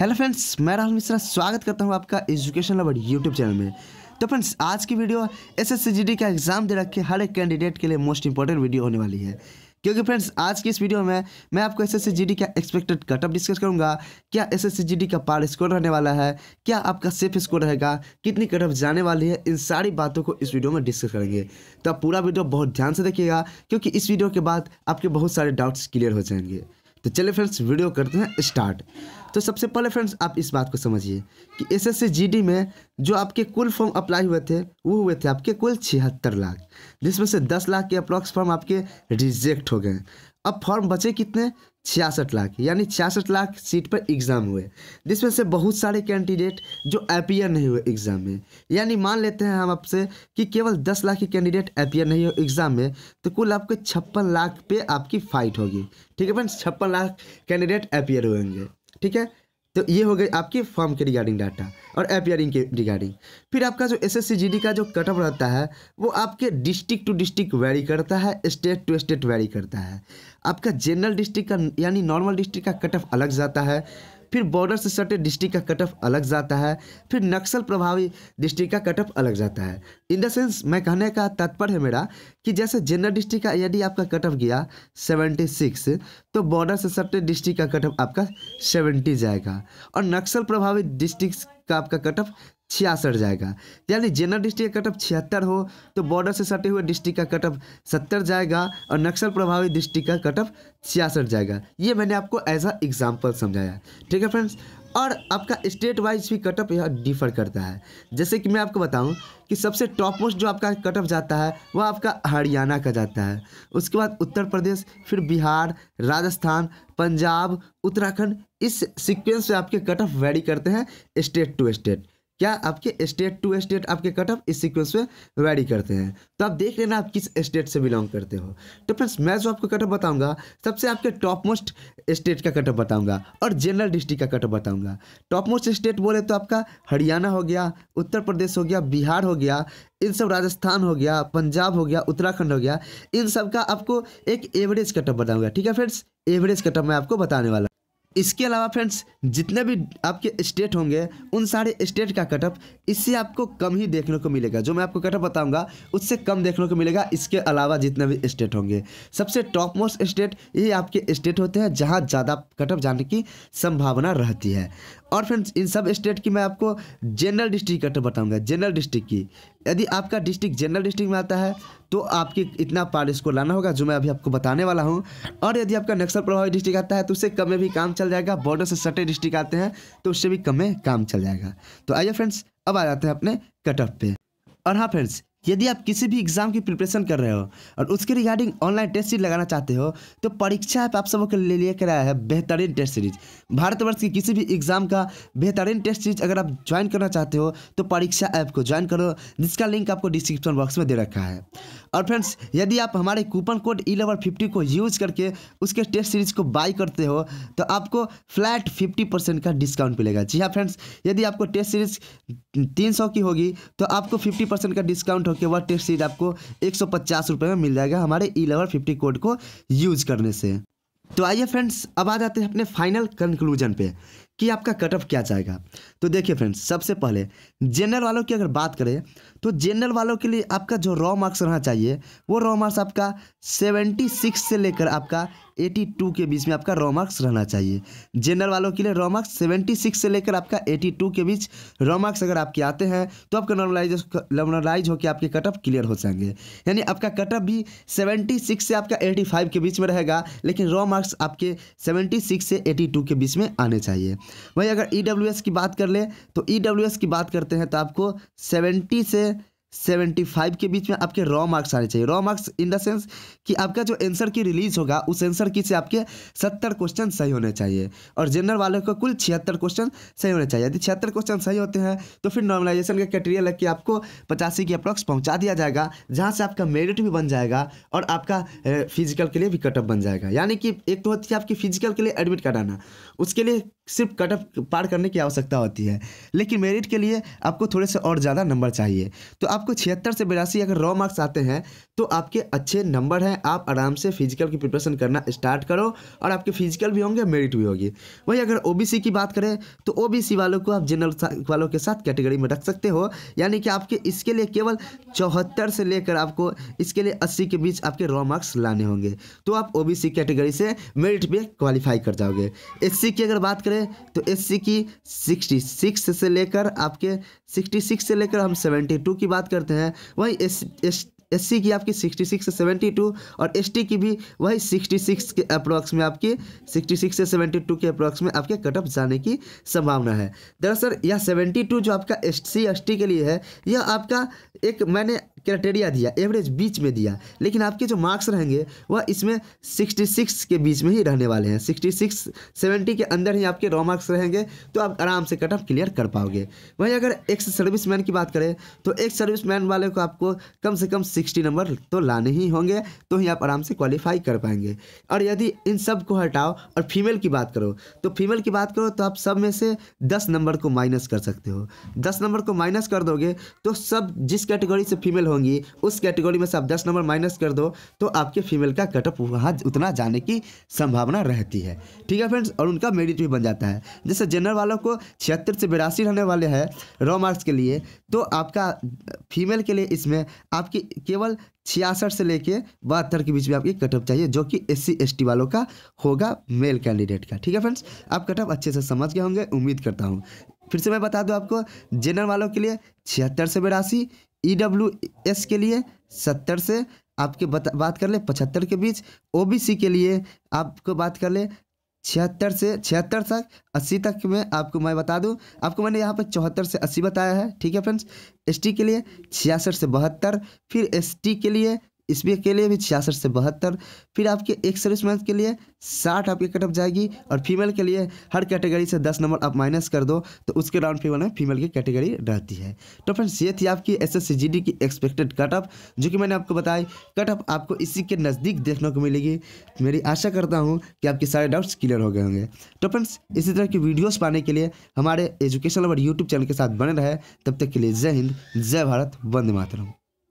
hello friends मैं राहुल मिश्रा स्वागत करता हूँ आपका एजुकेशन लवर यूट्यूब चैनल में तो फ्रेंड्स आज की वीडियो एस एस का एग्ज़ाम दे रखे हर एक कैंडिडेट के लिए मोस्ट इंपॉर्टेंट वीडियो होने वाली है क्योंकि फ्रेंड्स आज की इस वीडियो में मैं आपको एस एस का एक्सपेक्टेड कटअप डिस्कस करूंगा क्या एस एस का पार स्कोर रहने वाला है क्या आपका सेफ स्कोर रहेगा कितनी कटअप जाने वाली है इन सारी बातों को इस वीडियो में डिस्कस करेंगे तो आप पूरा वीडियो बहुत ध्यान से देखिएगा क्योंकि इस वीडियो के बाद आपके बहुत सारे डाउट्स क्लियर हो जाएंगे तो चलिए फ्रेंड्स वीडियो करते हैं स्टार्ट तो सबसे पहले फ्रेंड्स आप इस बात को समझिए कि एसएससी जीडी में जो आपके कुल फॉर्म अप्लाई हुए थे वो हुए थे आपके कुल छिहत्तर लाख जिसमें से दस लाख के अप्रॉक्स फॉर्म आपके रिजेक्ट हो गए अब फॉर्म बचे कितने छियासठ लाख यानी छियासठ लाख सीट पर एग्ज़ाम हुए जिसमें से बहुत सारे कैंडिडेट जो अपियर नहीं हुए एग्ज़ाम में यानी मान लेते हैं हम आपसे कि केवल दस लाख के कैंडिडेट अपियर नहीं हुए एग्ज़ाम में तो कुल आपके छप्पन लाख पे आपकी फाइट होगी ठीक है फ्रेंड्स छप्पन लाख कैंडिडेट अपियर होंगे ठीक है तो ये हो गई आपकी फॉर्म के रिगार्डिंग डाटा और अपियरिंग के रिगार्डिंग फिर आपका जो एस एस का जो कटअप रहता है वो आपके डिस्ट्रिक्ट टू डिस्ट्रिक्ट वैरी करता है स्टेट टू स्टेट वैरी करता है आपका जनरल डिस्ट्रिक्ट का यानी नॉर्मल डिस्ट्रिक्ट का कटअप अलग जाता है फिर बॉर्डर से सटे डिस्ट्रिक्ट का कटअप अलग जाता है फिर नक्सल प्रभावी डिस्ट्रिक्ट का कटअप अलग जाता है इन द सेंस मैं कहने का तात्पर्य है मेरा कि जैसे जनरल डिस्ट्रिक्ट का यदि आपका कटअप गया सेवेंटी सिक्स तो बॉर्डर से सटे डिस्ट्रिक्ट का कटअप आपका सेवेंटी जाएगा और नक्सल प्रभावित डिस्ट्रिक्ट का आपका कटअप छियासठ जाएगा यानी जनरल डिस्ट्रिक्ट का कटअप छिहत्तर हो तो बॉर्डर से सटे हुए डिस्ट्रिक्ट का कटअप सत्तर जाएगा और नक्सल प्रभावित डिस्ट्रिक्ट का कटअप छियासठ जाएगा ये मैंने आपको एज आ एग्जाम्पल समझाया ठीक है फ्रेंड्स और आपका स्टेट वाइज भी कटअप यह डिफर करता है जैसे कि मैं आपको बताऊं कि सबसे टॉप मोस्ट जो आपका कटअप जाता है वह आपका हरियाणा का जाता है उसके बाद उत्तर प्रदेश फिर बिहार राजस्थान पंजाब उत्तराखंड इस सीक्वेंस से आपके कटअप वेरी करते हैं स्टेट टू स्टेट क्या आपके स्टेट टू स्टेट आपके कट ऑफ इस सीक्वेंस में वैरी करते हैं तो आप देख लेना आप किस स्टेट से बिलोंग करते हो तो फ्रेंड्स मैं जो आपको कट ऑफ बताऊंगा सबसे आपके टॉप मोस्ट स्टेट का कट ऑफ बताऊंगा और जनरल डिस्ट्रिक्ट का कट ऑफ बताऊंगा टॉप मोस्ट स्टेट बोले तो आपका हरियाणा हो गया उत्तर प्रदेश हो गया बिहार हो गया इन सब राजस्थान हो गया पंजाब हो गया उत्तराखंड हो गया इन सब का आपको एक एवरेज कट ऑफ बताऊँगा ठीक है फ्रेंड्स एवरेज कट ऑफ मैं आपको बताने वाला इसके अलावा फ्रेंड्स जितने भी आपके स्टेट होंगे उन सारे स्टेट का कटअप इससे आपको कम ही देखने को मिलेगा जो मैं आपको कटअप बताऊंगा उससे कम देखने को मिलेगा इसके अलावा जितने भी स्टेट होंगे सबसे टॉप मोस्ट स्टेट ये आपके स्टेट होते हैं जहाँ ज़्यादा कटअप जाने की संभावना रहती है और फ्रेंड्स इन सब स्टेट की मैं आपको जनरल डिस्ट्रिक्ट कट बताऊंगा जनरल डिस्ट्रिक्ट की यदि आपका डिस्ट्रिक्ट जनरल डिस्ट्रिक्ट में आता है तो आपके इतना पार इसको लाना होगा जो मैं अभी आपको बताने वाला हूँ और यदि आपका नक्सल प्रभावित डिस्ट्रिक्ट आता है तो उससे कम में भी काम चल जाएगा बॉर्डर से सटे डिस्ट्रिक्ट आते हैं तो उससे भी कम में काम चल जाएगा तो आइए फ्रेंड्स अब आ जाते हैं अपने कटअप पर और हाँ फ्रेंड्स यदि आप किसी भी एग्ज़ाम की प्रिपरेशन कर रहे हो और उसके रिगार्डिंग ऑनलाइन टेस्ट सीरीज लगाना चाहते हो तो परीक्षा ऐप आप के लिए लेकर आया है बेहतरीन टेस्ट सीरीज भारतवर्ष की किसी भी एग्ज़ाम का बेहतरीन टेस्ट सीरीज अगर आप ज्वाइन करना चाहते हो तो परीक्षा ऐप को ज्वाइन करो जिसका लिंक आपको डिस्क्रिप्शन बॉक्स में दे रखा है और फ्रेंड्स यदि आप हमारे coupon code E level fifty को यूज़ करके उसके टेस्ट सीरीज को बाई करते हो तो आपको फ्लैट फिफ्टी परसेंट का डिस्काउंट मिलेगा जी हाँ फ्रेंड्स यदि आपको टेस्ट सीरीज तीन सौ की होगी तो आपको फिफ्टी परसेंट का डिस्काउंट होकर वह टेस्ट सीरीज आपको एक सौ पचास रुपये में मिल जाएगा हमारे ई लेवल फिफ्टी कोड को यूज़ करने से तो आइए फ्रेंड्स अब आ जाते हैं अपने फाइनल कंक्लूजन पे कि आपका कट ऑफ क्या जाएगा तो देखिए फ्रेंड्स सबसे पहले जनरल वालों की अगर बात करें तो जनरल वालों के लिए आपका जो रॉ मार्क्स रहना चाहिए वो रॉ मार्क्स आपका 76 से लेकर आपका 82 के बीच में आपका रॉ मार्क्स रहना चाहिए जनरल वालों के लिए रॉ मार्क्स सेवेंटी से लेकर आपका 82 के बीच रॉ मार्क्स अगर आपके आते हैं तो आपका नॉर्मलाइज नॉर्मलाइज होकर आपके कट ऑफ क्लियर हो जाएंगे यानी आपका कट ऑफ भी सेवेंटी से आपका एटी के बीच में रहेगा लेकिन रॉ मार्क्स आपके सेवेंटी से एटी के बीच में आने चाहिए वहीं अगर ई e की बात कर ले तो ई e की बात करते हैं तो आपको सेवेंटी से सेवेंटी फाइव के बीच में आपके रॉ मार्क्स आने चाहिए raw marks in the sense कि आपका जो आंसर की रिलीज होगा उस आंसर की से आपके सत्तर क्वेश्चन सही होने चाहिए और जनरल वाले को कुल छिहत्तर क्वेश्चन सही होने चाहिए यदि छिहत्तर क्वेश्चन सही होते हैं तो फिर नॉर्मलाइजेशन का क्राइटेरिया लग के आपको पचासी की अप्रॉक्स पहुँचा दिया जाएगा जहाँ से आपका मेरिट भी बन जाएगा और आपका फिजिकल के लिए भी कटअप बन जाएगा यानी कि एक तो होती है आपकी फिजिकल के लिए एडमिट कराना उसके लिए सिर्फ कटअप पार करने की आवश्यकता होती है लेकिन मेरिट के लिए आपको थोड़े से और ज़्यादा नंबर चाहिए तो आपको छिहत्तर से बिरासी अगर रॉ मार्क्स आते हैं तो आपके अच्छे नंबर हैं आप आराम से फिजिकल की प्रिपरेशन करना स्टार्ट करो और आपके फिजिकल भी होंगे मेरिट भी होगी वहीं अगर ओबीसी की बात करें तो ओबीसी वालों को आप जनरल वालों के साथ कैटेगरी में रख सकते हो यानी कि आपके इसके लिए केवल चौहत्तर से लेकर आपको इसके लिए अस्सी के बीच आपके रॉ मार्क्स लाने होंगे तो आप ओ कैटेगरी से मेरिट भी क्वालिफाई कर जाओगे एस की अगर बात करें तो एस की सिक्सटी से लेकर आपके सिक्सटी से लेकर हम सेवेंटी की बात करते हैं वही एस एस एस की आपकी 66 से 72 और एस की भी वही 66 के अप्रॉक्स में आपकी 66 से 72 के अप्रॉक्स में आपके कट ऑफ जाने की संभावना है दरअसल यह 72 जो आपका एस सी के लिए है यह आपका एक मैंने क्राइटेरिया दिया एवरेज बीच में दिया लेकिन आपके जो मार्क्स रहेंगे वह इसमें 66 के बीच में ही रहने वाले हैं 66 70 के अंदर ही आपके रॉ मार्क्स रहेंगे तो आप आराम से कट ऑफ क्लियर कर पाओगे वहीं अगर एक्स सर्विस मैन की बात करें तो एक्स सर्विस मैन वाले को आपको कम से कम सिक्सटी नंबर तो लाने ही होंगे तो ही आप आराम से क्वालिफाई कर पाएंगे और यदि इन सब को हटाओ और फीमेल की बात करो तो फीमेल की बात करो तो आप सब में से दस नंबर को माइनस कर सकते हो दस नंबर को माइनस कर दोगे तो सब जिस कैटेगरी से फीमेल हो होंगी उस कैटेगरी में से आप दस नंबर माइनस कर दो तो आपके फीमेल का कटअप वहाँ उतना जाने की संभावना रहती है ठीक है फ्रेंड्स और उनका मेरिट भी बन जाता है जैसे जनरल वालों को छिहत्तर से बिरासी रहने वाले हैं रॉ मार्क्स के लिए तो आपका फीमेल के लिए इसमें आपकी केवल छियासठ से लेके बहत्तर के बीच में आपकी कटअप चाहिए जो कि एस सी वालों का होगा मेल कैंडिडेट का ठीक है फ्रेंड्स आप कटअप अच्छे से समझ गए होंगे उम्मीद करता हूँ फिर से मैं बता दूं आपको जनरल वालों के लिए छिहत्तर से बिरासी ई डब्ल्यू एस के लिए सत्तर से आपके बता बात कर ले पचहत्तर के बीच ओ बी सी के लिए आपको बात कर ले छिहत्तर से छिहत्तर तक अस्सी तक में आपको मैं बता दूं आपको मैंने यहाँ पर चौहत्तर से अस्सी बताया है ठीक है फ्रेंड्स एसटी के लिए छियासठ से बहत्तर फिर एसटी के लिए इसमें के लिए भी छियासठ से बहत्तर फिर आपके एक सर्विस मैन के लिए साठ आपकी कटअप जाएगी और फीमेल के लिए हर कैटेगरी से दस नंबर आप माइनस कर दो तो उसके राउंड फेवर में फीमेल की कैटेगरी रहती है तो फ्रेंड्स ये थी आपकी एस एस की एक्सपेक्टेड कटअप जो कि मैंने आपको बताई कटअप आपको इसी के नज़दीक देखने को मिलेगी मेरी आशा करता हूँ कि आपके सारे डाउट्स क्लियर हो गए होंगे तो फ्रेंड्स इसी तरह की वीडियोज़ पाने के लिए हमारे एजुकेशन और यूट्यूब चैनल के साथ बने रहे तब तक के लिए जय हिंद जय भारत वंदे मातरम